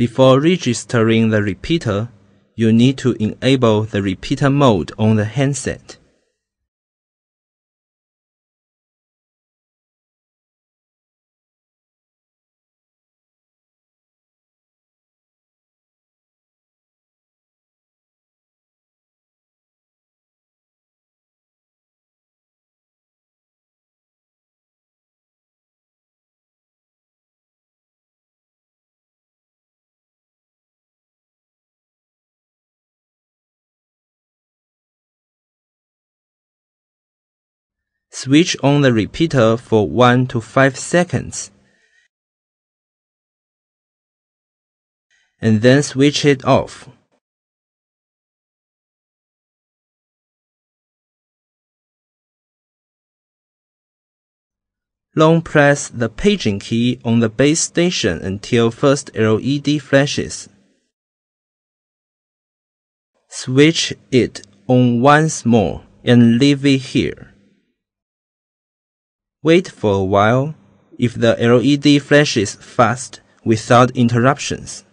Before registering the repeater, you need to enable the repeater mode on the handset. Switch on the repeater for 1 to 5 seconds. And then switch it off. Long press the paging key on the base station until first LED flashes. Switch it on once more and leave it here. Wait for a while if the LED flashes fast without interruptions.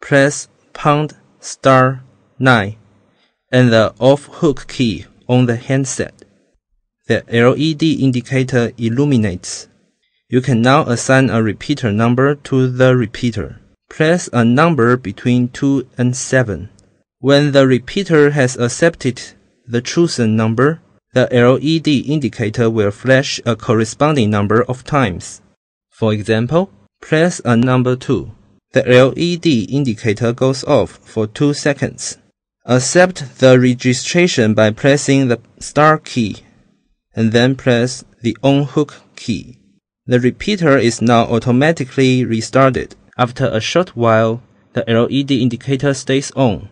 Press pound star 9 and the off hook key on the handset. The LED indicator illuminates. You can now assign a repeater number to the repeater. Press a number between 2 and 7. When the repeater has accepted the chosen number, the LED indicator will flash a corresponding number of times. For example, press a number 2. The LED indicator goes off for 2 seconds. Accept the registration by pressing the star key and then press the on-hook key. The repeater is now automatically restarted. After a short while, the LED indicator stays on,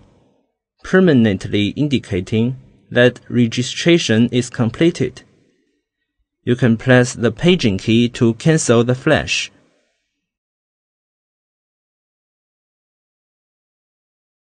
permanently indicating that registration is completed. You can press the paging key to cancel the flash